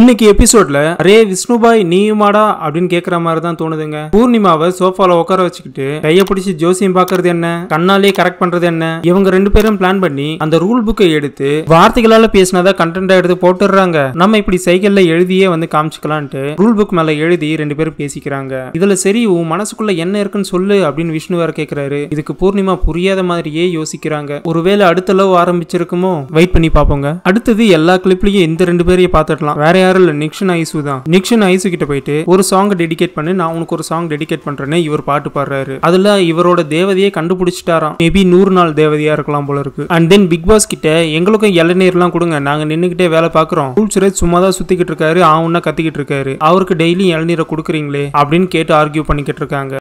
இன்னைக்கு எபிசோட்ல ரே விஷ்ணுபாய் நீயுமாடா அப்படின்னு கேக்குற மாதிரி தான் தோணுதுங்க பூர்ணிமாவை சோஃபால உட்கார வச்சுக்கிட்டு கைய பிடிச்சி ஜோசியம் பாக்குறது என்ன கண்ணாலே கரெக்ட் பண்றது என்ன இவங்க ரெண்டு பேரும் பிளான் பண்ணி அந்த ரூல் புக்கை எடுத்து வார்த்தைகளால பேசினாதான் கண்டென்டா எடுத்து போட்டுடுறாங்க நம்ம இப்படி சைக்கிள்ல எழுதியே வந்து காமிச்சுக்கலான்ட்டு ரூல் புக் மேல எழுதி ரெண்டு பேரும் பேசிக்கிறாங்க இதுல சரி உன் மனசுக்குள்ள என்ன இருக்குன்னு சொல்லு அப்படின்னு விஷ்ணு வேற கேக்குறாரு இதுக்கு பூர்ணிமா புரியாத மாதிரியே யோசிக்கிறாங்க ஒருவேளை அடுத்த லவ் ஆரம்பிச்சிருக்குமோ வெயிட் பண்ணி பாப்போங்க அடுத்தது எல்லா கிளிப்லயும் இந்த ரெண்டு பேரையும் பாத்துடலாம் வேற யாரும் இல்லை நிக்ஷன் ஐசு தான் நிக்ஷன் ஐசு கிட்ட போயிட்டு ஒரு சாங் டெடிகேட் பண்ணி நான் உனக்கு ஒரு சாங் டெடிகேட் பண்றேன்னு இவர் பாட்டு பாடுறாரு அதுல இவரோட தேவதையை கண்டுபிடிச்சிட்டாராம் மேபி நூறு நாள் தேவதையா இருக்கலாம் போல இருக்கு அண்ட் தென் பிக் பாஸ் கிட்ட எங்களுக்கும் இளநீர்லாம் கொடுங்க நாங்க நின்னுகிட்டே வேலை பாக்குறோம் ரூல்ஸ் சும்மா தான் சுத்திக்கிட்டு இருக்காரு ஆவுன்னா கத்திக்கிட்டு இருக்காரு அவருக்கு டெய்லி இளநீரை கொடுக்குறீங்களே அப்படின்னு கேட்டு ஆர்கியூ பண்ணிக்கிட்டு இருக்காங்க